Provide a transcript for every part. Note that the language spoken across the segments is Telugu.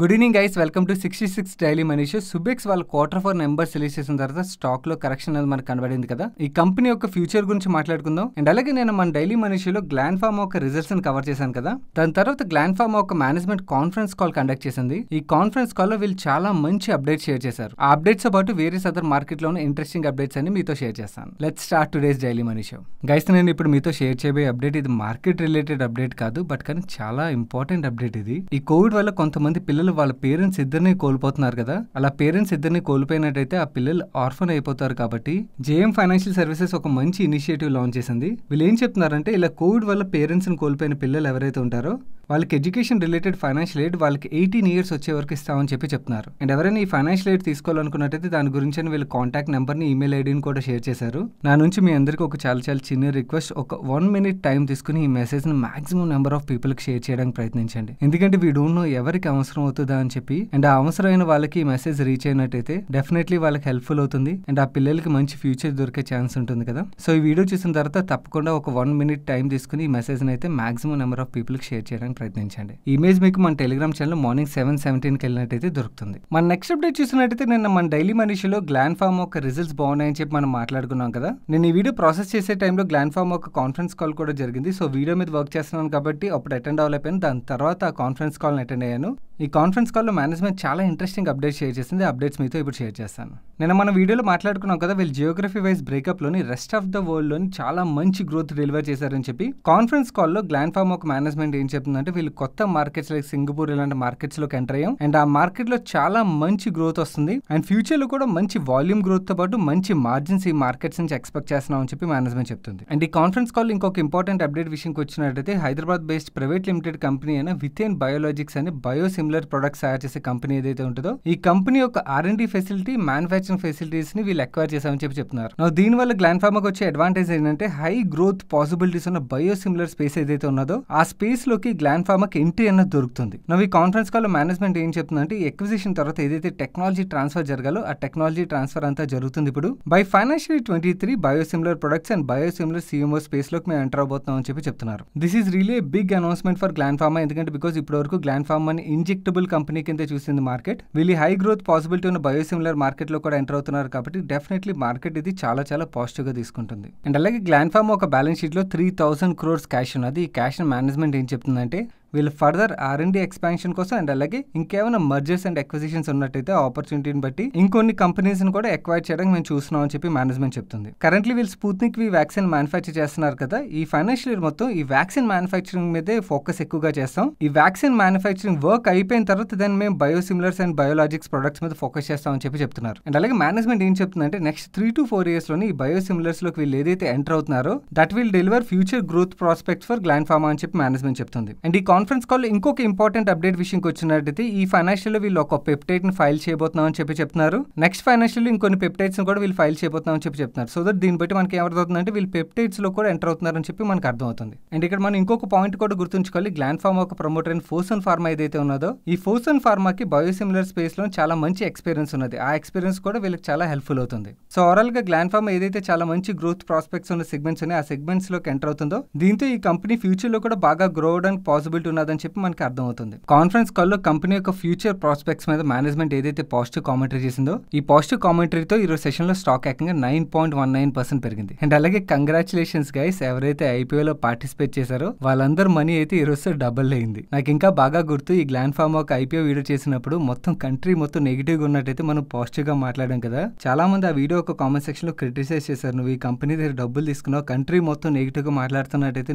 good evening guys welcome to sixty six daily Manish Subex వాళ్ళ క్వార్టర్ ఫోర్ నెంబర్స్ రిలీజ్ చేసిన తర్వాత స్టాక్ లో కరెక్షన్ అనేది మనకు కనబడింది కదా ఈ కంపెనీ యొక్క ఫ్యూచర్ గురించి మాట్లాడుకుందాం అండ్ అలాగే నేను మన డైలీ మనీష్లో గ్లాండ్ ఫార్మ్ ఒక రిజల్ట్స్ ని కవర్ చేశాను కదా దాని తర్వాత గ్లాండ్ ఫార్మ్ ఒక మేనేజ్మెంట్ కాన్ఫరెన్స్ కాల్ కండక్ట్ చేసింది ఈ కాన్ఫరెన్స్ కాల్ లో వీళ్ళు చాలా మంచి అప్డేట్ షేర్ చేశారు ఆ అప్డేట్స్ పాటు వేరే సదర్ మార్కెట్ లో ఇంట్రెస్టింగ్ అప్డేట్స్ అని మీతో షేర్ చేస్తాను let start today's daily Manish guys నేను ఇప్పుడు మీతో షేర్ చేయబోయే అప్డేట్ ఇది మార్కెట్ రిలేటెడ్ అప్డేట్ కాదు బట్ కానీ చాలా ఇంపార్టెంట్ అప్డేట్ ఇది ఈ కోవిడ్ వల్ల కొంతమంది పిల్లలు పిల్లలు వాళ్ళ పేరెంట్స్ ఇద్దరిని కోల్పోతున్నారు కదా అలా పేరెంట్స్ ఇద్దరిని కోల్పోయినట్టయితే ఆ పిల్లలు ఆర్ఫన్ అయిపోతారు కాబట్టి జేఎం ఫైనాన్షియల్ సర్వీసెస్ ఒక మంచి ఇనిషియేటివ్ లాంచ్ చేసింది వీళ్ళు ఏం చెప్తున్నారంటే ఇలా కోవిడ్ వల్ల పేరెంట్స్ని కోల్పోయిన పిల్లలు ఎవరైతే ఉంటారో వాళ్ళకి ఎడ్యుకేషన్ రిలేటెడ్ ఫైనాన్షియల్ ఎయిడ్ వాళ్ళకి ఎయిటీన్ ఇయర్స్ వచ్చే వరకు ఇస్తామని చెప్పి చెప్తున్నారు అండ్ ఎవరైనా ఈ ఫైనాన్షియల్ ఎయిడ్ తీసుకోవాలనుకున్నట్టయితే దాని గురించి వీళ్ళ కాంటాక్ట్ నెంబర్ని ఈమెయిల్ ఐడిని కూడా షేర్ చేశారు నా నుంచి మీ అందరికీ ఒక చాలా చాలా చిన్న రిక్వెస్ట్ ఒక వన్ మినిట్ టైం తీసుకుని ఈ మెసేజ్ని మాక్సిమం నెంబర్ ఆఫ్ పీపుల్కి షేర్ చేయడానికి ప్రయత్నించండి ఎందుకంటే వీ డోంట్ నో ఎవరికి అవసరం అవుతుందా అని చెప్పి అండ్ ఆ అవసరమైన వాళ్ళకి ఈ మెసేజ్ రీచ్ అయినట్టయితే డెఫినెట్లీ వాళ్ళకి హెల్ప్ఫుల్ అవుతుంది అండ్ ఆ పిల్లలకి మంచి ఫ్యూచర్ దొరికే ఛాన్స్ ఉంటుంది కదా సో ఈ వీడియో చూసిన తర్వాత తప్పకుండా ఒక వన్ మినిట్ టైం తీసుకుని ఈ మెసేజ్ని అయితే మాక్సిమం నెంబర్ ఆఫ్ పీపుల్కి షేర్ చేయడానికి ప్రయత్నించండి ఇమేజ్ మీకు మన టెలిగ్రామ్ ఛానల్ మార్నింగ్ సెవెన్ సెవెంటీన్కి వెళ్ళినట్టయితే దొరుకుతుంది మన నెక్స్ట్ అప్డేట్ చూసినట్టయితే నిన్న మన డైలీ మనిషిలో గ్లాన్ ఫామ్ ఒక రిజల్ట్స్ బాగున్నాయని చెప్పి మనం మాట్లాడుకున్నాం కదా నేను ఈ వీడియో ప్రాసెస్ చేసే టైంలో గ్లాన్ ఫామ్ ఒక కాన్ఫరెన్స్ కాల్ కూడా జరిగింది సో వీడియో మీద వర్క్ చేస్తున్నాను కాబట్టి అప్పుడు అటెండ్ అవ్వలేకపోయాను దాని తర్వాత ఆ కాన్ఫరెన్స్ కాల్ని అటెండ్ అయ్యాను ఈ కాన్ఫరెన్స్ కాల్లో మేనేజ్మెంట్ చాలా ఇంట్రెస్టింగ్ అప్డేట్ షేర్ చేసింది అప్డేట్స్ మీతో ఇప్పుడు షేర్ చేస్తాను నేను మన వీడియోలో మాట్లాడుకున్నాం కదా వీళ్ళు జియోగ్రఫీ వైజ్ బ్రేకప్లోని రెస్ట్ ఆఫ్ ద వరల్డ్లోని చాలా మంచి గ్రోత్ డెలివర్ చేశారని చెప్పి కాన్ఫరెన్స్ కాల్లో గ్లాండ్ ఫార్మ్ ఒక మేనేజ్మెంట్ ఏం చెప్తుందంటే వీళ్ళు కొత్త మార్కెట్స్ లైక్ సింగపూర్ ఇలాంటి మార్కెట్స్లోకి ఎంటర్ అయ్యాం అండ్ ఆ మార్కెట్లో చాలా మంచి గ్రోత్ వస్తుంది అండ్ ఫ్యూచర్లో కూడా మంచి వాల్యూమ్ గ్రోత్తో పాటు మంచి మార్జిన్స్ ఈ మార్కెట్స్ నుంచి ఎక్స్పెక్ట్ చేస్తున్నాం అని చెప్పి మేనేజ్మెంట్ చెప్తుంది అండ్ ఈ కాన్ఫరెన్స్ కాల్ ఇంకొక ఇంపార్టెంట్ అప్డేట్ విషయంకి వచ్చినట్టయితే Hyderabad based private limited company అయిన ఇన్ బయోలాజిక్స్ అని బయోసిమ్ సిమిలర్ ప్రొడక్ట్స్ తయారు చేసే కంపెనీ ఏదైతే ఉంటుందో ఈ కంపెనీ యొక్క R and facility manufacturing facilities ని వీళ్ళు అక్వైర్ చేశామని చెప్పి చెప్తున్నారు దీని వల్ల గ్లాండ్ ఫార్మాకి వచ్చే అడ్వాంటేజ్ ఏంటంటే హై గ్రోత్ పాసిబిలిటీస్ ఉన్న బయో సిమిలర్ స్పేస్ ఏదైతే ఉన్నదో ఆ స్పేస్ లోకి గ్లాండ్ ఫార్మాకి ఎంట్రీ అన్నది దొరుకుతుంది నవ్వు ఈ కాన్ఫరెన్స్ కాల్ మేనేజ్మెంట్ ఏం చెప్తుందంటే ఈ ఎక్విజిషన్ తర్వాత ఏదైతే టెక్నాలజీ ట్రాన్స్ఫర్ జరగాలో ఆ టెక్నాలజీ ట్రాన్స్ఫర్ అంతా జరుగుతుంది ఇప్పుడు by financial twenty three biosimilar products and similar CMO space లోకి మేము ఎంటర్ అవబోతున్నాం అని చెప్పి చెప్తున్నారు this is really big announcement for Gland Pharma ఎందుకంటే బికాస్ ఇప్పటివరకు గ్లాండ్ ఫార్మాని ఇంజెక్ట్ ప్రిడిక్టబుల్ కంపెనీ కింద చూసింది మార్కెట్ వీళ్ళు హై గ్రోత్ పాసిబిలిటీ ఉన్న బయోసిమిలర్ మార్కెట్ లో కూడా ఎంటర్ అవుతున్నారు కాబట్టి డెఫినెట్లీ మార్కెట్ ఇది చాలా చాలా పాజిటివ్ గా తీసుకుంటుంది అండ్ అలాగే గ్లాన్ఫామ్ ఒక బ్యాలెన్స్ షీట్ లో త్రీ థౌసండ్ క్రోర్స్ క్యాష్ ఉన్నది ఈ క్యాష్ మేనేజ్మెంట్ ఏం చెప్తుందంటే వీళ్ళు ఫర్దర్ ఆర్ అండ్ ఎక్స్పాన్షన్ కోసం అండ్ అలాగే ఇంకేమైనా మర్జర్స్ అండ్ ఎక్విజిషన్స్ ఉన్నట్టయితే ఆపర్చునిటీని బట్టి ఇంకొన్ని కంపెనీస్ని కూడా ఎక్వైర్ చేయడానికి మేము చూస్తున్నాం అని చెప్పి మేనేజ్మెంట్ చెప్తుంది కరెంట్లీ వీళ్ళు స్పూత్నిక్ వి వ్యాక్సిన్ మ్యానుఫ్యాక్చర్ చేస్తున్నారు కదా ఈ ఫైనాన్షియల్ ఇయర్ మొత్తం ఈ వ్యాక్సిన్ మ్యానుఫ్యాక్చరింగ్ మీదే ఫోకస్ ఎక్కువగా చేస్తాం ఈ వ్యాక్సిన్ మ్యానుఫ్యాక్చరింగ్ వర్క్ అయిపోయిన తర్వాత దెన్ మేము బయోసిమిలర్స్ అండ్ బయోలాజిక్స్ ప్రొడక్ట్స్ మీద ఫోకస్ చేస్తామని చెప్పి చెప్తున్నారు అండ్ అలాగే మేనేజ్మెంట్ ఏం చెప్తుందంటే next three to four years లోని ఈ బయోసిమిలర్స్ లో వీళ్ళు ఏదైతే ఎంటర్ అవుతున్నారో that will deliver future growth prospect for Gland Pharma అని చెప్పి మేనేజ్మెంట్ చెప్తుంది అండ్ ఈ కాన్ఫరెన్స్ కాల్లో ఇంకొక ఇంపార్టెంట్ అప్డేట్ విషయంకి వచ్చినట్టయితే ఈ ఫైనాన్షియల్ వీళ్ళు ఒక పెప్టైట్ ని ఫైల్ చేయబోతున్నాం అని చెప్పి చెప్తున్నారు నెక్స్ట్ ఫైనాన్షియల్ ఇంకొన్ని పెప్టైట్స్ కూడా వీళ్ళు ఫైల్ చేయబోతున్నాం అని చెప్పి చెప్తున్నారు సో దట్ దీని బట్టి మనకి ఏమర్థవుతుందంటే వీళ్ళు పెప్టైట్స్ లో కూడా ఎంటర్ అవుతున్నారని చెప్పి మనకు అర్థమవుతుంది అండ్ ఇక్కడ మనం ఇంకొక పాయింట్ కూడా గుర్తుంచుకోవాలి గ్లాండ్ ఫార్మ్ ఒక ప్రమోటర్ అయిన ఫోసన్ ఫార్మా ఏదైతే ఉన్నదో ఈ ఫోసన్ ఫార్మాకి బయోసిమిలర్ స్పేస్ లో చాలా మంచి ఎక్స్పీరియన్స్ ఉన్నది ఆ ఎక్స్పీరియన్స్ కూడా వీళ్ళకి చాలా హెల్ప్ఫుల్ అవుతుంది సో ఓవరాల్ గా గ్లాన్ ఫార్మా ఏదైతే చాలా మంచి గ్రోత్ ప్రాస్పెక్ట్స్ ఉన్న సెగ్మెంట్స్ ఉన్నాయి ఆ సెగ్మెంట్స్ లో ఎంటర్ అవుతుందో దీంతో ఈ కంపెనీ ఫ్యూచర్ లో కూడా బాగా గ్రో అవడానికి పాసిబిలిటీ ఉన్నదని చెప్పి మనకి అర్థమవుతుంది కాన్ఫరెన్స్ కాల్లో కంపెనీ యొక్క ఫ్యూచర్ ప్రాస్పెక్ట్స్ మీద మేనేజ్మెంట్ ఏదైతే పాజిటివ్ కామెంటరీ చేసిందో ఈ పాజిటివ్ కామెంటరీతో ఈరోజు సెషన్లో స్టాక్ ఏకంగా nine point one nine percent పెరిగింది అండ్ అలాగే కంగ్రాచులేషన్స్ గైస్ ఎవరైతే లో పార్టిసిపేట్ చేశారో వాళ్ళందరూ మనీ అయితే ఈరోజు డబుల్ అయింది నాకు ఇంకా బాగా గుర్తు ఈ గ్లాండ్ ఫార్మ్ ఒక ఐపీఓ వీడియో చేసినప్పుడు మొత్తం కంట్రీ మొత్తం నెగిటివ్ గా ఉన్నట్టయితే మనం పాజిటివ్ గా మాట్లాడాం కదా చాలా మంది ఆ వీడియో ఒక కామెంట్ లో క్రిటిసైజ్ చేశారు నువ్వు ఈ కంపెనీ దగ్గర డబ్బులు తీసుకున్నావు కంట్రీ మొత్తం నెగిటివ్ గా మాట్లాడుతున్నట్టయితే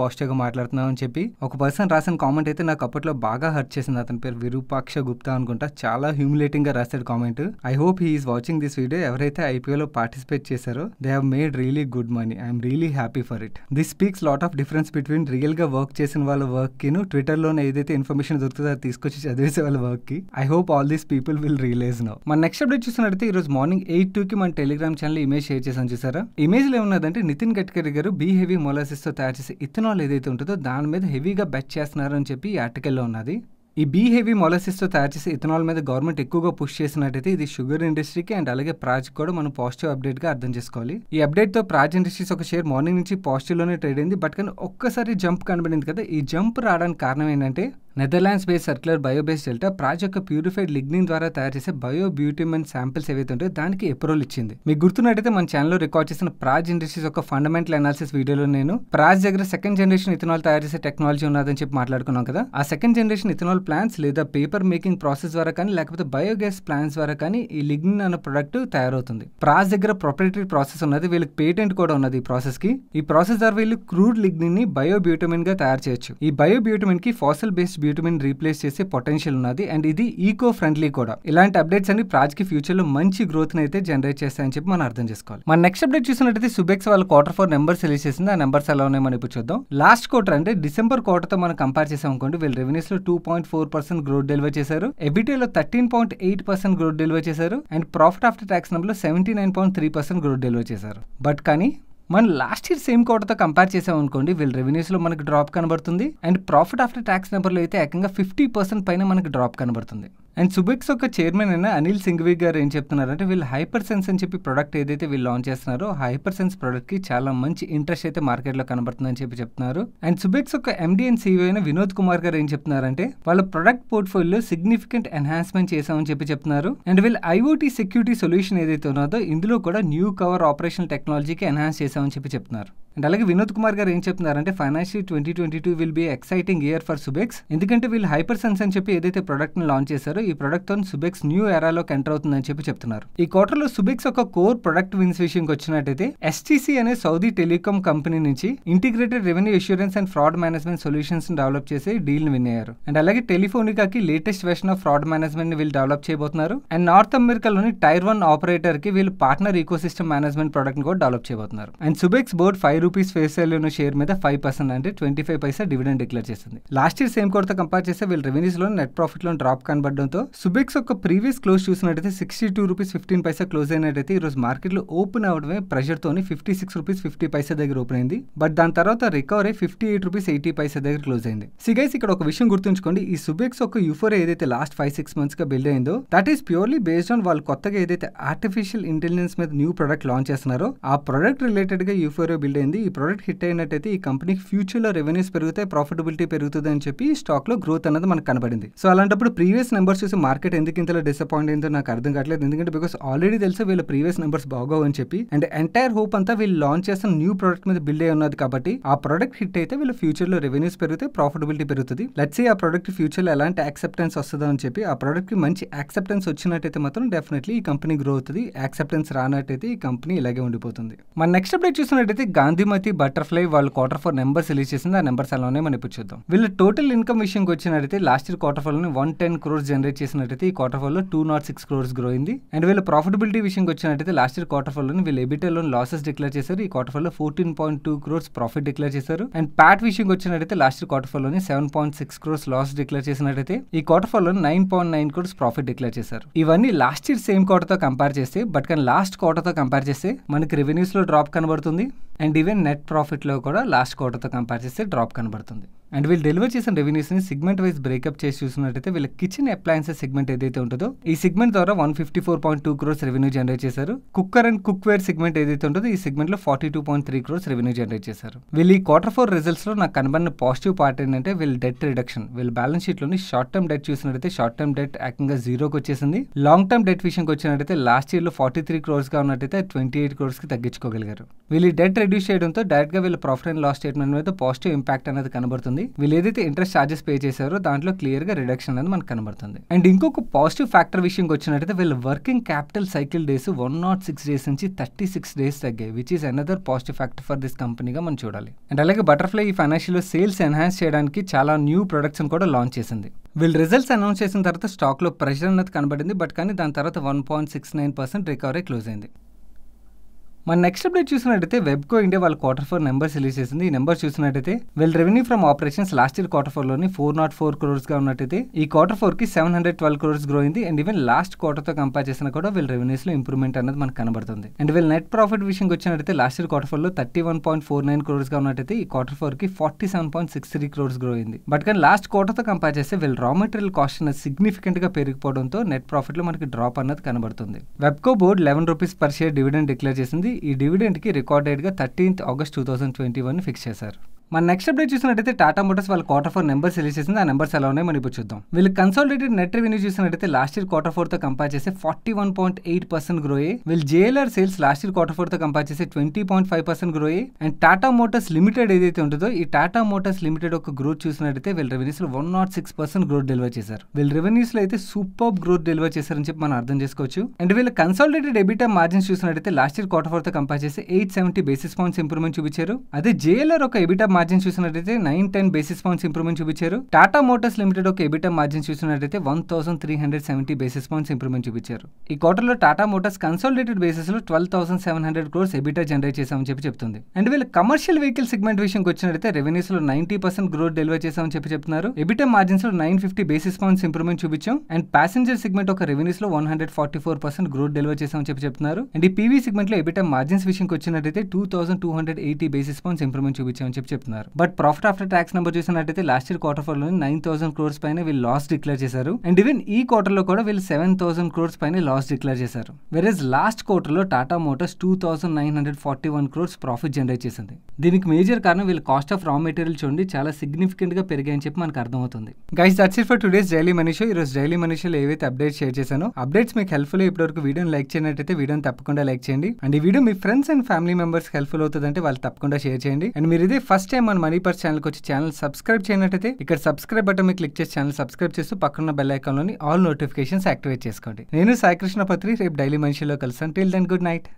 పాజిటివ్ గా మాట్లాడుతున్నావు అని చెప్పి ఒక పర్సన్ రాసిన కామెంట్ అయితే నాకు అప్పట్లో బాగా హర్ట్ చేసింది అతని పేరు విరూపాక్ష గుప్తా అనుకుంటా చాలా హ్యూమిలేటింగ్ గా రాశాడు comment I hope is watching this video ఎవరైతే ఐపీఎల్ లో పార్టిసిపేట్ చేశారో they have made really good money I'm really happy for it this speaks lot of difference between real గా వర్క్ చేసిన వాళ్ళ వర్క్ కి లో ఏదైతే ఇన్ఫర్మేషన్ దొరుకుతుందో తీసుకొచ్చి చదివేసే వాళ్ళ వర్క్ కి I hope all these people will realise no మన నెక్స్ట్ అప్డేట్ ఈ రోజు మార్నింగ్ ఎయిట్ టూ కి మన టెలిగ్రామ్ ఛానల్ ఇమేజ్ షేర్ చేసాను చూసారా ఇమేజ్ లో ఉన్నదంటే నితిన్ గడ్కరీ గారు బీ హెవీ మొలాసిస్ తో తయారు చేసే ఇథనాల్ ఏదైతే ఉంటుందో దాని మీద హెవీగా బెచ్ చేస్తున్నారని చెప్పి ఈ ఆర్టికల్లో ఉన్నది ఈ బీ హెవీ మొలసిస్తో తయారు చేసే ఇథనాల్ మీద గవర్నమెంట్ ఎక్కువగా పుష్ చేసినట్టయితే ఇది షుగర్ ఇండస్ట్రీకి అండ్ అలాగే ప్రాజ్ కూడా మనం పాజిటివ్ అప్డేట్గా అర్థం చేసుకోవాలి ఈ అప్డేట్తో ప్రాజ్ ఇండస్ట్రీస్ ఒక షేర్ మార్నింగ్ నుంచి పాజిటివ్లోనే ట్రేడ్ అయింది బట్ కానీ ఒక్కసారి జంప్ కనబడింది కదా ఈ జంప్ రావడానికి కారణం ఏంటంటే Netherlands base circular biobase Delta project purified lignin ద్వారా తయారు చేసే బయో బ్యూటిమన్ శాంపిల్స్ ఏవైతే ఉంటాయో దానికి ఎప్రోల్ ఇచ్చింది మీకు గుర్తున్నట్టయితే మన ఛానల్లో రికార్డ్ చేసిన ప్రాజ్ ఇండస్ట్రీస్ యొక్క ఫండమెంటల్ అనాలిసిస్ వీడియోలో నేను ప్రాజ్ దగ్గర సెకండ్ జనరేషన్ ఇథనాల్ తయారు చేసే టెక్నాలజీ ఉన్నదని చెప్పి మాట్లాడుకున్నాం కదా ఆ సెకండ్ జనరేషన్ ఇథనాల్ ప్లాంట్స్ లేదా పేపర్ మేకింగ్ ప్రాసెస్ ద్వారా కానీ లేకపోతే బయోగ్యాస్ ప్లాంట్స్ ద్వారా కానీ ఈ లిగ్నిన్ అన్న ప్రొడక్ట్ తయారవుతుంది ప్రాజ్ దగ్గర ప్రొపరేటరీ ప్రాసెస్ ఉన్నది వీళ్ళకి పేటెంట్ కూడా ఉన్నది ఈ ప్రాసెస్ కి ఈ ప్రాసెస్ ద్వారా వీళ్ళు క్రూడ్ లిగ్నిన్ ని బయో బ్యూటమిన్ గా తయారు చేయొచ్చు ఈ బయో బ్యూటమిన్ కి ఫాసల్ బేస్డ్ బ్యూటమిన్ రీప్లేస్ చేసే పొటెన్షియల్ ఉన్నది అండ్ ఇది ఈకో ఫ్రెండ్లీ కూడా ఇలాంటి అప్డేట్స్ అన్ని ప్రాజ్ కి ఫ్యూచర్ లో మంచి గ్రోత్ అయితే జనరేట్ చేస్తాయని చెప్పి మనం అర్థం చేసుకోవాలి మన నెక్స్ట్ అప్డేట్ చూసినట్టయితే సుబెక్స్ వాళ్ళ క్వార్టర్ ఫోర్ నెంబర్స్ రిలీజ్ చేసింది ఆ నెంబర్స్ ఎలా ఉన్నాయి మనం ఇప్పుడు చూద్దాం లాస్ట్ క్వార్టర్ అంటే డిసెంబర్ క్వార్టర్ తో మనం కంపేర్ చేసాం అనుకోండి వీళ్ళు రెవెన్యూస్ లో two point four percent growth deliver చేశారు ఎబిటీలో thirteen point eight percent growth deliver చేశారు అండ్ ప్రాఫిట్ ఆఫ్టర్ ట్యాక్స్ లో seventy nine point three percent growth deliver చేశారు బట్ కానీ మనం లాస్ట్ ఇయర్ సేమ్ క్వార్టర్తో కంపేర్ చేసాం అనుకోండి వీళ్ళ రెవెన్యూస్లో మనకి డ్రాప్ కనబడుతుంది అండ్ ప్రాఫిట్ ఆఫ్టర్ ట్యాక్స్ నెంబర్లో అయితే ఏకంగా ఫిఫ్టీ పర్సెంట్ పైన మనకి డ్రాప్ కనబడుతుంది అండ్ సుబిక్స్ ఒక చైర్మన్ అయిన అనిల్ సింఘ్వి గారు ఏం చెప్తున్నారంటే వీళ్ళు హైపర్ సెన్స్ అని చెప్పి ప్రోడక్ట్ ఏదైతే వీళ్ళు లాంచ్ చేస్తున్నారో హైపర్ సెన్స్ కి చాలా మంచి ఇంట్రెస్ట్ అయితే మార్కెట్లో కనబడుతుందని చెప్పి చెప్తున్నారు అండ్ సుబిక్స్ ఒక ఎండి అండ్ సిఇఓ అయిన వినోద్ కుమార్ గారు ఏం చెప్తున్నారంటే వాళ్ళ ప్రొడక్ట్ పోర్ట్ఫోలియో సిగ్నిఫికెంట్ ఎన్హాన్స్మెంట్ చేశామని చెప్పి చెప్తున్నారు అండ్ వీళ్ళు ఐఓటీ సెక్యూరిటీ సొల్యూషన్ ఏదైతే ఉన్నదో ఇందులో కూడా న్యూ కవర్ ఆపరేషనల్ టెక్నాలజీకి ఎన్హాన్స్ చేశామని చెప్పి చెప్తున్నారు అండ్ అలాగే వినోద్ కుమార్ గారు ఏం చెప్తున్నారంటే financial twenty twenty two will be exciting year for Subex ఎందుకంటే వీళ్ళు హైపర్ సెన్స్ అని చెప్పి ఏదైతే ప్రోడక్ట్ని లాంచ్ చేశారో ఈ తో సుబెక్స్ న్యూ ఎరాలోకి ఎంటర్ అవుతుందని చెప్పి చెప్తున్నారు ఈ లో సుబెక్స్ ఒక కోర్ ప్రొడక్ట్ విన్స్ విషయంకి వచ్చినట్టయితే ఎస్టీసీ అనే సౌదీ టెలికాం కంపెనీ నుంచి integrated revenue assurance and fraud management solutions develop చేసి డీల్ విన్ అయ్యారు అండ్ అలాగే టెలిఫోనికాకి latest version of fraud management ని వీళ్ళు డెవలప్ చేయబోతున్నారు అండ్ నార్త్ అమెరికాలోని టైర్ వన్ ఆపరేటర్ కి వీళ్ళు పార్ట్నర్ ఈకోసిస్టమ్ మేనేజ్మెంట్ ప్రోడక్ట్ ని కూడా డెవలప్ చేయబోతున్నారు and Subex board five rupees face వాల్యూను షేర్ మీద ఫైవ్ పర్సెంట్ అంటే twenty five paisa dividend declare చేసింది లాస్ట్ ఇయర్ సేమ్ తో కంపేర్ చేస్తే వీళ్ళు రెవెన్యూస్ లో నెట్ ప్రాఫిట్ లో డ్రాప్ కనబడడం రావడంతో సుబిక్స్ ఒక ప్రీవియస్ క్లోజ్ చూసినట్టయితే sixty two rupees fifteen paisa close అయినట్టయితే ఈరోజు మార్కెట్లో ఓపెన్ అవడమే ప్రెషర్తోని fifty six rupees fifty paisa దగ్గర ఓపెన్ అయింది బట్ దాని తర్వాత recovery fifty eight rupees eighty paisa దగ్గర క్లోజ్ అయింది సిగైస్ ఇక్కడ ఒక విషయం గుర్తుంచుకోండి ఈ సుబిక్స్ ఒక యూఫోర్ ఏదైతే లాస్ట్ ఫైవ్ సిక్స్ మంత్స్ గా బిల్డ్ అయిందో that is purely based on వాళ్ళు కొత్తగా ఏదైతే ఆర్టిఫిషియల్ ఇంటెలిజెన్స్ మీద న్యూ ప్రొడక్ట్ లాంచ్ చేస్తున్నారో ఆ ప్రొడక్ట్ రిలేటెడ్ గా యూఫోరియో బిల్డ్ అయింది ఈ ప్రొడక్ట్ హిట్ అయినట్టయితే ఈ ఫ్యూచర్ ఫ్యూచర్లో రెవెన్యూస్ పెరుగుతాయి ప్రాఫిటబిలిటీ పెరుగుతుంది అని చెప్పి స్టాక్ లో గ్రోత్ అనేది మనకు కనబడింది సో అలాంటప్పుడు ప్రీవియస్ నెంబర్స్ చూసి మార్కెట్ ఎందుకు ఇంతలో డిసప్పాయింట్ అయిందో నాకు అర్థం కావట్లేదు ఎందుకంటే బికాస్ ఆల్రెడీ తెలుసు వీళ్ళ ప్రీవియస్ నెంబర్స్ బాగోవు అని చెప్పి అండ్ ఎంటైర్ హోప్ అంతా వీళ్ళు లాంచ్ చేస్తున్న న్యూ ప్రోడక్ట్ మీద బిల్డ్ అయి ఉన్నది కాబట్టి ఆ ప్రోడక్ట్ హిట్ అయితే వీళ్ళ ఫ్యూచర్ లో రెవెన్యూస్ పెరిగితే ప్రాఫిటబిలిటీ పెరుగుతుంది లెట్స్ ఆ ప్రోడక్ట్ ఫ్యూచర్ లో ఎలాంటి యాక్సెప్టెన్స్ వస్తుందో అని చెప్పి ఆ ప్రోడక్ట్ కి మంచి యాక్సెప్టెన్స్ వచ్చినట్టయితే మాత్రం డెఫినెట్లీ ఈ కంపెనీ గ్రో అవుతుంది యాక్సెప్టెన్స్ రానట్టయితే ఈ కంపెనీ ఇలాగే ఉండిపోతుంది మన నెక్స్ట్ అప్డేట్ చూసినట్టయితే గాంధీమతి బటర్ఫ్లై వాళ్ళు క్వార్టర్ ఫోర్ నెంబర్స్ రిలీజ్ చేసింది ఆ నెంబర్స్ అలానే మనం ఇప్పుడు చూద్దాం వీళ్ళ టోటల్ ఇన్కమ్ విషయంకి వచ్చినట్టయితే last year quarter four one ten crore generate compare చేసినట్టయితే ఈ క్వార్టర్ ఫోర్లో two nought six crores grow అయింది అండ్ వీళ్ళ ప్రాఫిటబిలిటీ విషయంకి వచ్చినట్టయితే లాస్ట్ ఇయర్ క్వార్టర్ ఫోర్లో వీళ్ళు ఎబిటలో లాసెస్ డిక్లేర్ చేశారు ఈ క్వార్టర్ ఫోర్లో fourteen point two crores profit declare చేశారు అండ్ ప్యాట్ విషయంకి వచ్చినట్టయితే లాస్ట్ ఇయర్ క్వార్టర్ ఫోర్లో seven point six crores loss declare చేసినట్టయితే ఈ క్వార్టర్ ఫోర్లో nine point nine crores profit declare చేశారు ఇవన్నీ లాస్ట్ ఇయర్ సేమ్ క్వార్టర్తో కంపేర్ చేస్తే బట్ కానీ లాస్ట్ క్వార్టర్తో కంపేర్ చేస్తే మనకి రెవెన్యూస్లో డ్రాప్ కనబడుతుంది అండ్ ఈవెన్ నెట్ ప్రాఫిట్లో కూడా లాస్ట్ క్వార్టర్తో కంపేర్ చేస్తే డ్రాప్ కనబడుతుంది అండ్ వీళ్ళు డెలివర్ చేసిన ని సెగ్మెంట్ వైజ్ బ్రేకప్ చేసి చూసినట్టయితే వీళ్ళ కిచెన్ అప్లయన్సెస్ సెగ్మెంట్ ఏదైతే ఉంటుందో ఈ సెగ్మెంట్ ద్వారా one fifty four point two crores revenue generate చేశారు cooker and cookware segment ఏదైతే ఉంటుందో ఈ లో forty two point three crores revenue generate చేశారు వీళ్ళు ఈ క్వార్టర్ ఫోర్ లో నాకు కనబడిన పాజిటివ్ పార్ట్ ఏంటంటే వీళ్ళ డెట్ రిడక్షన్ వీళ్ళ బ్యాలెన్స్ లోని షార్ట్ టర్మ్ డెట్ చూసినట్టయితే షార్ట్ టర్మ్ డెట్ ఏకంగా జీరోకి వచ్చేసింది లాంగ్ టర్మ్ డెట్ విషయంకి వచ్చినట్టయితే లాస్ట్ ఇయర్లో ఫార్టీ త్రీ గా ఉన్నట్టయితే ట్వంటీ ఎయిట్ క్రోర్స్ కి తగ్గించుకోగలిగారు వీళ్ళు డెట్ రెడ్యూస్ చేయడంతో గా వీళ్ళ ప్రాఫిట్ అండ్ లాస్ స్టేట్మెంట్ మీద పాజిటివ్ ఇంపాక్ట్ అనేది కనబడుతుంది ఉంటుంది వీళ్ళు ఏదైతే ఇంట్రెస్ట్ ఛార్జెస్ పే చేశారో దాంట్లో క్లియర్గా రిడక్షన్ అనేది మనకు కనబడుతుంది అండ్ ఇంకొక పాజిటివ్ ఫ్యాక్టర్ విషయంకి వచ్చినట్టయితే వీళ్ళ working capital cycle days one nought six days నుంచి థర్టీ సిక్స్ డేస్ తగ్గాయి which is another positive factor for this కంపెనీగా మనం చూడాలి అండ్ అలాగే బటర్ఫ్లై ఈ ఫైనాన్షియల్ సేల్స్ ఎన్హాన్స్ చేయడానికి చాలా న్యూ ప్రొడక్ట్స్ కూడా లాంచ్ చేసింది వీళ్ళు రిజల్ట్స్ అనౌన్స్ చేసిన తర్వాత స్టాక్లో ప్రెషర్ అన్నది కనబడింది బట్ కానీ దాని తర్వాత one point six nine percent recovery close అయింది మన నెక్స్ట్ అప్డేట్ చూసినట్టయితే వెబ్కో ఇండియా వాళ్ళ క్వార్టర్ ఫోర్ నెంబర్స్ రిలీజ్ చేసింది ఈ నెంబర్ చూసినట్టయితే వీళ్ళ revenue from operations last year quarter four లోని ఫోర్ నాట్ ఫోర్ క్రోర్స్ గా ఉన్నట్టయితే ఈ క్వార్టర్ ఫోర్ కి seven hundred twelve crores grow అయింది అండ్ ఈవెన్ లాస్ట్ క్వార్టర్ తో కంపేర్ చేసిన కూడా వీళ్ళ రెవెన్యూస్ లో ఇంప్రూవ్మెంట్ అనేది మనకు కనబడుతుంది అండ్ వీళ్ళ నెట్ ప్రాఫిట్ విషయంకి వచ్చినట్టయితే లాస్ట్ ఇయర్ క్వార్టర్ ఫోర్ లో thirty one point four nine crores గా ఉన్నట్టయితే ఈ క్వార్టర్ ఫోర్ కి forty seven point six three crores grow అయింది బట్ కానీ లాస్ట్ క్వార్టర్ తో కంపేర్ చేస్తే వీళ్ళ రా మెటీరియల్ కాస్ట్ అనేది సిగ్నిఫికెంట్ గా పెరిగిపోవడంతో నెట్ ప్రాఫిట్ లో మనకి డ్రాప్ అనేది కనబడుతుంది వెబ్కో board eleven rupees per share dividend declare చేసింది ఈ డివిడెండ్కి రికార్డెడ్గా thirteenth August two thousand twenty one fix చేశారు మన నెక్స్ట్ అప్డేట్ చూసినట్టయితే టాటా మోటార్స్ వాళ్ళ క్వార్టర్ ఫోర్ నెంబర్స్ రిలీజ్ చేసింది ఆ నెంబర్స్ ఎలా ఉన్నాయి మనం ఇప్పుడు చూద్దాం వీళ్ళు కన్సాలిడేటెడ్ నెట్ రెవెన్యూ చూసినట్టయితే లాస్ట్ ఇయర్ క్వార్టర్ ఫోర్ తో కంపేర్ చేసి forty one point eight percent grow అయ్యి వీళ్ళు JLR sales last year quarter four తో కంపేర్ చేసి twenty point five percent grow అయ్యి అండ్ టాటా మోటార్స్ లిమిటెడ్ ఏదైతే ఉంటుందో ఈ టాటా మోటార్స్ లిమిటెడ్ ఒక గ్రోత్ చూసినట్టయితే వీళ్ళ రెవెన్యూస్ లో one nought six percent growth deliver చేశారు వీళ్ళ రెవెన్యూస్ లో అయితే సూపర్ గ్రోత్ డెలివర్ చేశారని చెప్పి మనం అర్థం చేసుకోవచ్చు అండ్ వీళ్ళ కన్సాలిడేటెడ్ ఎబిటా మార్జిన్స్ చూసినట్టయితే లాస్ట్ ఇయర్ క్వార్టర్ ఫోర్ తో కంపేర్ చేసి eight seventy basis points improvement చూపించారు అదే జేఎల్ఆర్ ఒక ఎబిటా మార్జిన్ చూసినట్టయితే nine ten basis points improvement చూపించారు టాటా మోటార్స్ లిమిటెడ్ ఒక ఎబిటా మార్జిన్ చూసినట్టయితే one thousand three hundred seventy basis points improvement చూపించారు ఈ లో టాటా మోటార్స్ కన్సాలిడేటెడ్ బేసిస్ లో twelve thousand seven hundred crores EBITDA generate చేశామని చెప్పి చెప్తుంది అండ్ వీళ్ళు కమర్షియల్ వెహికల్ సెగ్మెంట్ విషయంకి వచ్చినట్టయితే రెవెన్యూస్ లో నైన్టీ పర్సెంట్ గ్రోత్ డెలివర్ చేశామని చెప్పి చెప్తున్నారు ఎబిటా మార్జిన్స్ లో nine fifty basis points improvement చూపించాం అండ్ ప్యాసింజర్ సెగ్మెంట్ ఒక రెవెన్యూస్ లో one hundred forty four percent growth deliver చేశామని చెప్పి చెప్తున్నారు అండ్ ఈ పీవీ సెగ్మెంట్ లో ఎబిటా మార్జిన్స్ విషయంకి వచ్చినట్టయితే two thousand two hundred eighty basis points improvement చూపించామని చెప్పి చెప్తున్నారు చెప్తున్నారు but profit after tax number చూసినట్టయితే లాస్ట్ ఇయర్ క్వార్టర్ ఫోర్ లో నైన్ థౌసండ్ క్రోర్స్ పైన వీళ్ళు లాస్ డిక్లేర్ చేశారు అండ్ ఈవెన్ ఈ క్వార్టర్ లో కూడా వీళ్ళు సెవెన్ థౌసండ్ క్రోర్స్ పైన లాస్ డిక్లేర్ చేశారు వెరేజ్ లాస్ట్ క్వార్టర్ లో Tata Motors two thousand nine hundred forty one crores profit generate చేసింది దీనికి మేజర్ కారణం వీళ్ళ కాస్ట్ ఆఫ్ రా మెటీరియల్ చూడండి చాలా సిగ్నిఫికెంట్ గా పెరిగాయని చెప్పి మనకు అర్థమవుతుంది guys that's it for today's daily మనిషి ఈ ఈరోజు డైలీ మనీ ఏవైతే అప్డేట్ షేర్ చేశానో అప్డేట్స్ మీకు హెల్ప్ఫుల్ ఇప్పటివరకు వీడియోని లైక్ చేయనట్టయితే వీడియోని తప్పకుండా లైక్ చేయండి అండ్ ఈ వీడియో మీ friends and family members helpful అవుతుందంటే వాళ్ళు తప్పకుండా షేర్ చేయండి అండ్ మీరు ఇదే ఫస్ట్ టైం మన మనీ పర్ ఛానల్కి వచ్చి ఛానల్ సబ్స్క్రైబ్ చేయనట్టయితే ఇక్కడ సబ్స్క్రైబ్ బటన్ మీద క్లిక్ చేసి ఛానల్ సబ్స్క్రైబ్ చేస్తూ పక్కన బెల్ ఐకాన్లోని ఆల్ నోటిఫికేషన్స్ యాక్టివేట్ చేసుకోండి నేను సాయికృష్ణ పత్రి రేపు డైలీ మనిషిలో కలిసాను టిల్ దెన్ గుడ్ నైట్